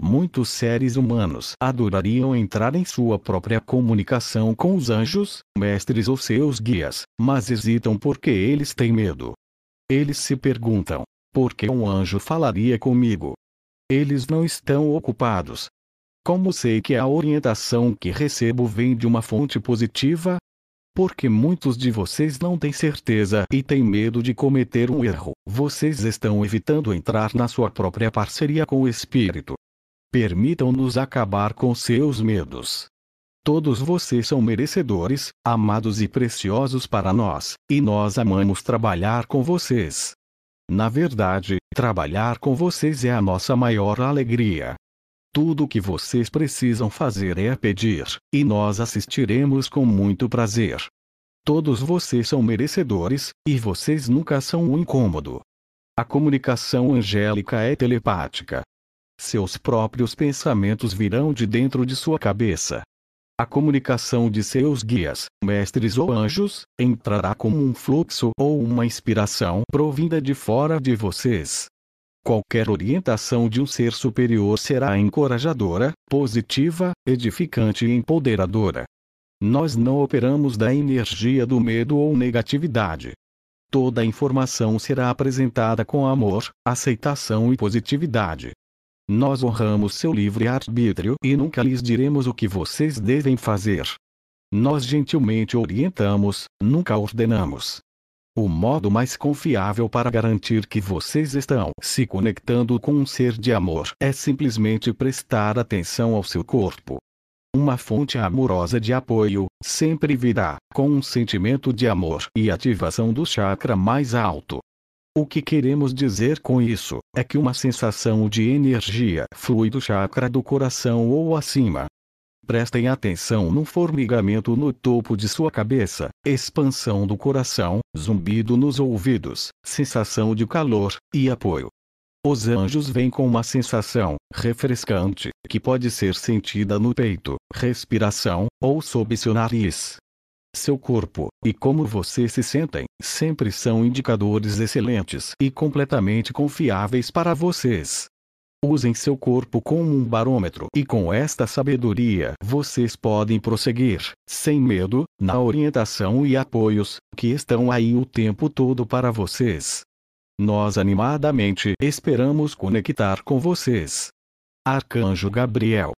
Muitos seres humanos adorariam entrar em sua própria comunicação com os anjos, mestres ou seus guias, mas hesitam porque eles têm medo. Eles se perguntam: por que um anjo falaria comigo? Eles não estão ocupados. Como sei que a orientação que recebo vem de uma fonte positiva? Porque muitos de vocês não têm certeza e têm medo de cometer um erro. Vocês estão evitando entrar na sua própria parceria com o espírito. Permitam-nos acabar com seus medos. Todos vocês são merecedores, amados e preciosos para nós, e nós amamos trabalhar com vocês. Na verdade, trabalhar com vocês é a nossa maior alegria. Tudo o que vocês precisam fazer é pedir, e nós assistiremos com muito prazer. Todos vocês são merecedores, e vocês nunca são um incômodo. A comunicação angélica é telepática, seus próprios pensamentos virão de dentro de sua cabeça. A comunicação de seus guias, mestres ou anjos, entrará como um fluxo ou uma inspiração provinda de fora de vocês. Qualquer orientação de um ser superior será encorajadora, positiva, edificante e empoderadora. Nós não operamos da energia do medo ou negatividade. Toda a informação será apresentada com amor, aceitação e positividade. Nós honramos seu livre-arbítrio e nunca lhes diremos o que vocês devem fazer. Nós gentilmente orientamos, nunca ordenamos. O modo mais confiável para garantir que vocês estão se conectando com um ser de amor é simplesmente prestar atenção ao seu corpo. Uma fonte amorosa de apoio sempre virá com um sentimento de amor e ativação do chakra mais alto. O que queremos dizer com isso é que uma sensação de energia flui do chakra do coração ou acima. Prestem atenção no formigamento no topo de sua cabeça, expansão do coração, zumbido nos ouvidos, sensação de calor e apoio. Os anjos vêm com uma sensação refrescante que pode ser sentida no peito, respiração ou sob seu nariz, seu corpo e como você se sentem sempre são indicadores excelentes e completamente confiáveis para vocês. Usem seu corpo como um barômetro e com esta sabedoria vocês podem prosseguir, sem medo, na orientação e apoios que estão aí o tempo todo para vocês. Nós animadamente esperamos conectar com vocês. Arcanjo Gabriel